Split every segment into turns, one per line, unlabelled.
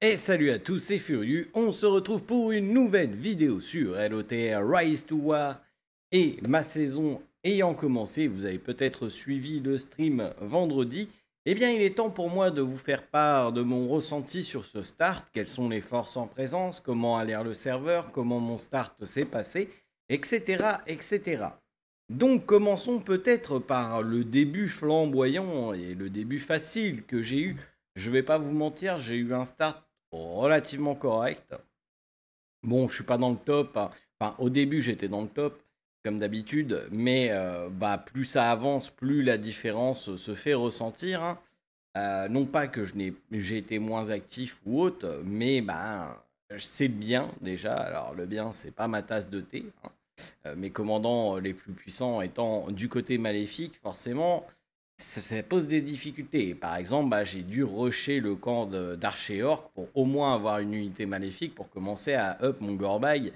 Et salut à tous, c'est Furieux. On se retrouve pour une nouvelle vidéo sur LOTR Rise to War. Et ma saison ayant commencé, vous avez peut-être suivi le stream vendredi. Eh bien, il est temps pour moi de vous faire part de mon ressenti sur ce start, quelles sont les forces en présence, comment a l'air le serveur, comment mon start s'est passé, etc., etc. Donc commençons peut-être par le début flamboyant et le début facile que j'ai eu. Je vais pas vous mentir, j'ai eu un start relativement correct. Bon, je ne suis pas dans le top. Hein. Enfin, au début, j'étais dans le top comme d'habitude, mais euh, bah, plus ça avance, plus la différence se fait ressentir. Hein. Euh, non pas que j'ai été moins actif ou autre, mais bah, c'est bien déjà. Alors le bien, c'est pas ma tasse de thé. Hein. Euh, mes commandants les plus puissants étant du côté maléfique, forcément, ça, pose des difficultés. Par exemple, bah, j'ai dû rusher le camp d'Archéorc pour au moins avoir une unité maléfique pour commencer à up mon gorbag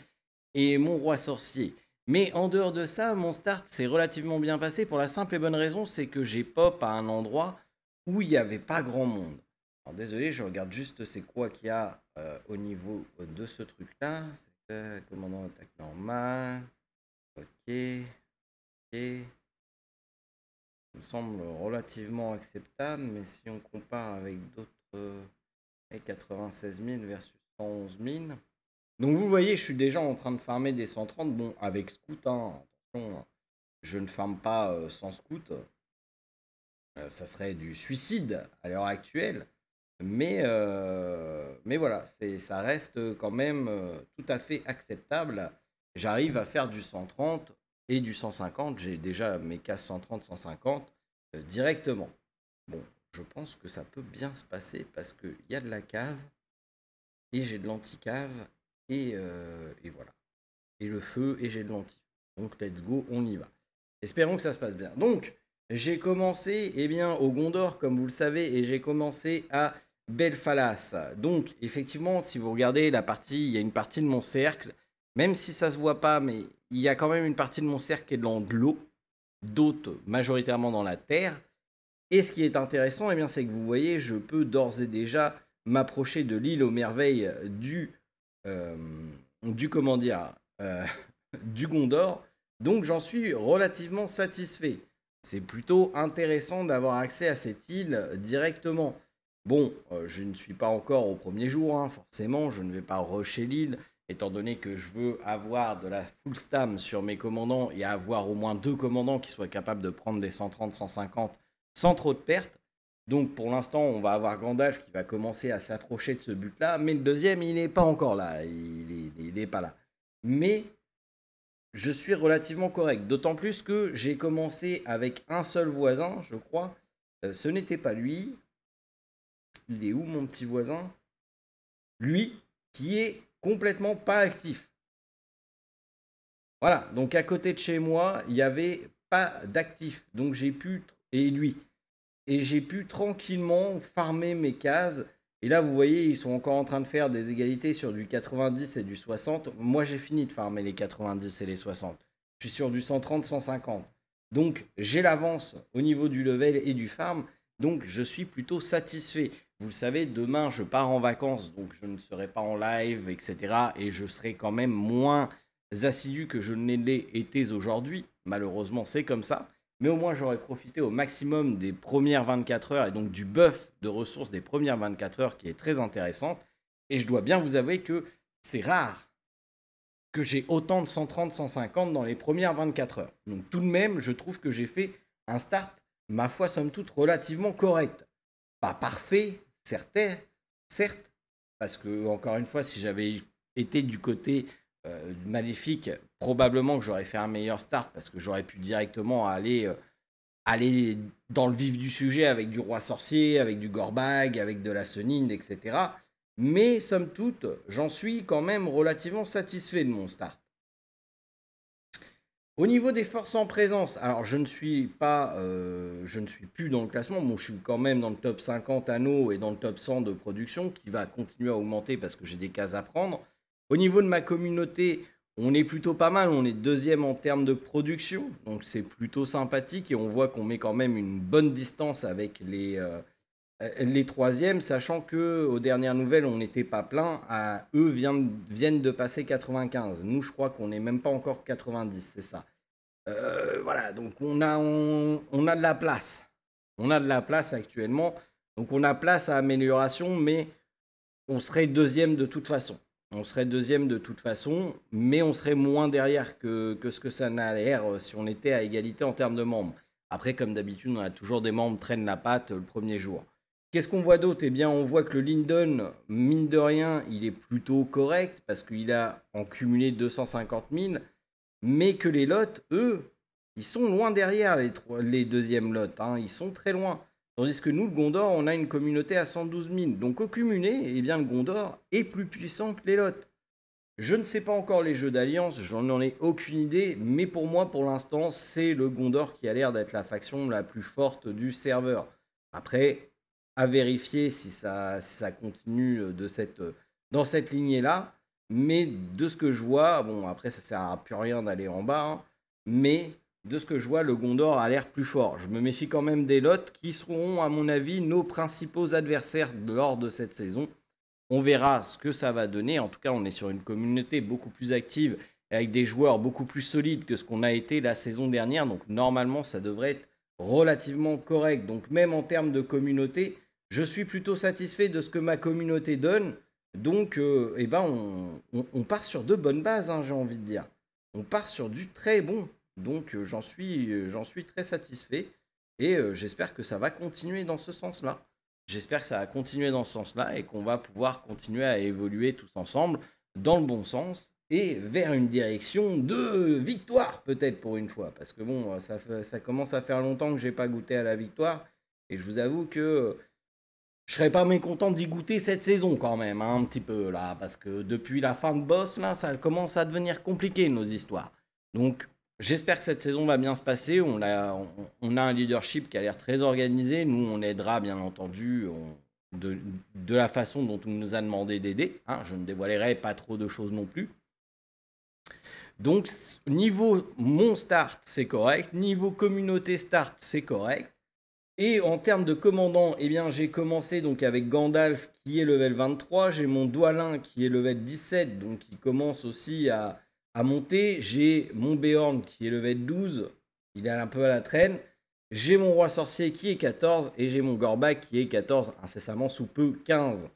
et mon roi sorcier. Mais en dehors de ça, mon start s'est relativement bien passé pour la simple et bonne raison, c'est que j'ai pop à un endroit où il n'y avait pas grand monde. Alors désolé, je regarde juste c'est quoi qu'il y a euh, au niveau euh, de ce truc-là. Euh, commandant attaque normal. Ok. Ok. Ça me semble relativement acceptable, mais si on compare avec d'autres... 96 000 versus 111 000. Donc vous voyez, je suis déjà en train de farmer des 130. Bon, avec scout, hein, hein. je ne farme pas euh, sans scout. Euh, ça serait du suicide à l'heure actuelle. Mais, euh, mais voilà, ça reste quand même tout à fait acceptable. J'arrive à faire du 130 et du 150. J'ai déjà mes cas 130-150 directement. Bon, je pense que ça peut bien se passer parce qu'il y a de la cave et j'ai de l'anticave euh, et, voilà. Et le feu, et j'ai le l'antif. Donc let's go, on y va. Espérons que ça se passe bien. Donc, j'ai commencé eh bien, au Gondor, comme vous le savez, et j'ai commencé à Belfalas. Donc, effectivement, si vous regardez la partie, il y a une partie de mon cercle, même si ça se voit pas, mais il y a quand même une partie de mon cercle qui est dans de l'eau, d'autres majoritairement dans la terre. Et ce qui est intéressant, eh bien, c'est que vous voyez, je peux d'ores et déjà m'approcher de l'île aux merveilles du euh, du comment dire, euh, du Gondor. Donc j'en suis relativement satisfait. C'est plutôt intéressant d'avoir accès à cette île directement. Bon, euh, je ne suis pas encore au premier jour, hein, forcément, je ne vais pas rusher l'île, étant donné que je veux avoir de la full stam sur mes commandants et avoir au moins deux commandants qui soient capables de prendre des 130, 150 sans trop de pertes. Donc pour l'instant, on va avoir Gandalf qui va commencer à s'approcher de ce but-là, mais le deuxième, il n'est pas encore là, il n'est pas là. Mais je suis relativement correct, d'autant plus que j'ai commencé avec un seul voisin, je crois. Euh, ce n'était pas lui. Il est où mon petit voisin Lui, qui est complètement pas actif. Voilà, donc à côté de chez moi, il n'y avait pas d'actif. Donc j'ai pu... Et lui, et j'ai pu tranquillement farmer mes cases. Et là, vous voyez, ils sont encore en train de faire des égalités sur du 90 et du 60. Moi, j'ai fini de farmer les 90 et les 60. Je suis sur du 130, 150. Donc, j'ai l'avance au niveau du level et du farm. Donc, je suis plutôt satisfait. Vous le savez, demain, je pars en vacances. Donc, je ne serai pas en live, etc. Et je serai quand même moins assidu que je ne l'ai été aujourd'hui. Malheureusement, c'est comme ça mais au moins j'aurais profité au maximum des premières 24 heures et donc du buff de ressources des premières 24 heures qui est très intéressante Et je dois bien vous avouer que c'est rare que j'ai autant de 130, 150 dans les premières 24 heures. Donc tout de même, je trouve que j'ai fait un start, ma foi, somme toute, relativement correct. Pas parfait, certes, certes parce que, encore une fois, si j'avais été du côté euh, maléfique, probablement que j'aurais fait un meilleur start parce que j'aurais pu directement aller, euh, aller dans le vif du sujet avec du roi sorcier, avec du Gorbag, avec de la Senine, etc. Mais somme toute, j'en suis quand même relativement satisfait de mon start. Au niveau des forces en présence, alors je ne suis pas, euh, je ne suis plus dans le classement, je suis quand même dans le top 50 anneaux et dans le top 100 de production qui va continuer à augmenter parce que j'ai des cases à prendre. Au niveau de ma communauté, on est plutôt pas mal, on est deuxième en termes de production, donc c'est plutôt sympathique et on voit qu'on met quand même une bonne distance avec les, euh, troisièmes, sachant que aux dernières nouvelles, on n'était pas plein, à, eux viennent, de passer 95. Nous, je crois qu'on n'est même pas encore 90, c'est ça. Euh, voilà, donc on a, on, a de la place. On a de la place actuellement, donc on a place à amélioration, mais on serait deuxième de toute façon on serait deuxième de toute façon, mais on serait moins derrière que, ce que ça n'a l'air euh, si on était à égalité en termes de membres. Après, comme d'habitude, on a toujours des membres traînent la patte euh, le premier jour. Qu'est-ce qu'on voit d'autre Eh bien, on voit que le Linden, mine de rien, il est plutôt correct parce qu'il a en cumulé 250 000, mais que les lots, eux, ils sont loin derrière les, les deuxièmes lots. Hein. ils sont très loin. Tandis que nous, le Gondor, on a une communauté à 112 000. Donc au cumulé, eh bien, le Gondor est plus puissant que les Lot. Je ne sais pas encore les jeux d'alliance, j'en en ai aucune idée, mais pour moi, pour l'instant, c'est le Gondor qui a l'air d'être la faction la plus forte du serveur. Après, à vérifier si ça, continue euh, de cette, euh, dans cette lignée-là. Mais de ce que je vois, bon, après, ça sert à plus rien d'aller en bas, hein. mais de ce que je vois, le Gondor a l'air plus fort. Je me méfie quand même des Lots qui seront, à mon avis, nos principaux adversaires lors de cette saison. On verra ce que ça va donner. En tout cas, on est sur une communauté beaucoup plus active avec des joueurs beaucoup plus solides que ce qu'on a été la saison dernière. Donc, normalement, ça devrait être relativement correct. Donc, même en termes de communauté, je suis plutôt satisfait de ce que ma communauté donne. Donc, euh, eh ben, on, part sur de bonnes bases, hein, j'ai envie de dire. On part sur du très bon. Donc euh, j'en suis, euh, j'en suis très satisfait et euh, j'espère que ça va continuer dans ce sens-là. J'espère que ça va continuer dans ce sens-là et qu'on va pouvoir continuer à évoluer tous ensemble dans le bon sens et vers une direction de victoire peut-être pour une fois. Parce que bon, ça, commence à faire longtemps que je n'ai pas goûté à la victoire et je vous avoue que je serais pas mécontent d'y goûter cette saison quand même, hein, un petit peu là, parce que depuis la fin de boss, là, ça commence à devenir compliqué nos histoires. Donc J'espère que cette saison va bien se passer. On a, un leadership qui a l'air très organisé. Nous, on aidera, bien entendu, de, la façon dont on nous a demandé d'aider. Hein. je ne dévoilerai pas trop de choses non plus. Donc, niveau mon start, c'est correct. Niveau communauté start, c'est correct. Et en termes de commandant, eh bien, j'ai commencé donc avec Gandalf qui est level 23. J'ai mon Doualin qui est level 17, donc il commence aussi à, à monter, j'ai mon Béorn qui est levé de 12, il est un peu à la traîne. J'ai mon roi sorcier qui est 14 et j'ai mon Gorbac qui est 14, incessamment sous peu 15.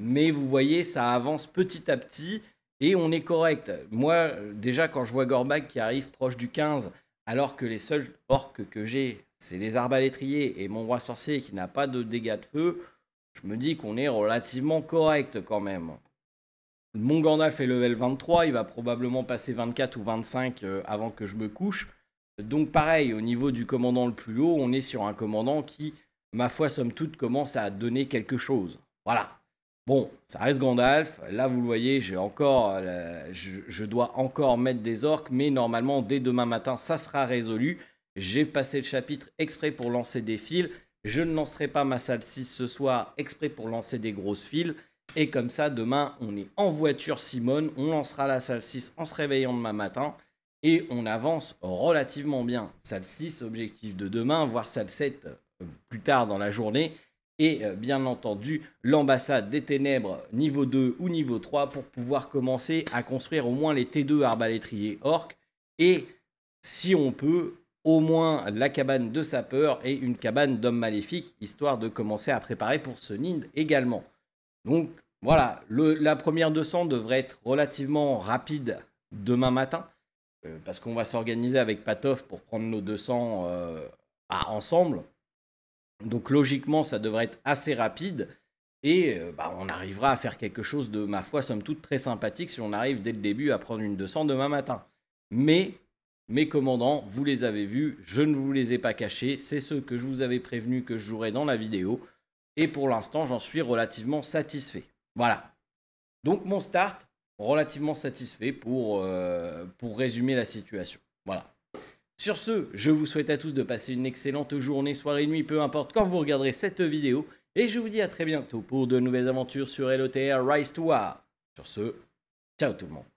Mais vous voyez, ça avance petit à petit et on est correct. Moi, déjà, quand je vois Gorbac qui arrive proche du 15, alors que les seuls orques que j'ai, c'est les arbalétriers et mon roi sorcier qui n'a pas de dégâts de feu, je me dis qu'on est relativement correct quand même. Mon Gandalf est level 23, il va probablement passer 24 ou 25 euh, avant que je me couche. Donc pareil, au niveau du commandant le plus haut, on est sur un commandant qui, ma foi, somme toute, commence à donner quelque chose. Voilà. Bon, ça reste Gandalf. Là, vous le voyez, j'ai encore, euh, je, dois encore mettre des orques, mais normalement, dès demain matin, ça sera résolu. J'ai passé le chapitre exprès pour lancer des fils. Je ne lancerai pas ma salle 6 ce soir exprès pour lancer des grosses fils. Et comme ça, demain, on est en voiture Simone, on lancera la salle 6 en se réveillant demain matin et on avance relativement bien. Salle 6, objectif de demain, voire salle 7 euh, plus tard dans la journée. Et euh, bien entendu, l'ambassade des ténèbres niveau 2 ou niveau 3 pour pouvoir commencer à construire au moins les T2 arbalétriers orc. Et si on peut, au moins la cabane de sapeur et une cabane d'hommes maléfiques, histoire de commencer à préparer pour ce Nind également. Donc voilà, la première 200 devrait être relativement rapide demain matin, euh, parce qu'on va s'organiser avec Patoff pour prendre nos 200 euh, ensemble. Donc logiquement, ça devrait être assez rapide. Et euh, bah, on arrivera à faire quelque chose de, ma foi, somme toute très sympathique si on arrive dès le début à prendre une 200 demain matin. Mais mes commandants, vous les avez vus, je ne vous les ai pas cachés, c'est ce que je vous avais prévenu que je jouerai dans la vidéo. Et pour l'instant, j'en suis relativement satisfait. Voilà. Donc mon start, relativement satisfait pour, euh, pour résumer la situation. Voilà. Sur ce, je vous souhaite à tous de passer une excellente journée, soirée, nuit, peu importe quand vous regarderez cette vidéo. Et je vous dis à très bientôt pour de nouvelles aventures sur LOTR e Rise to War. Sur ce, ciao tout le monde.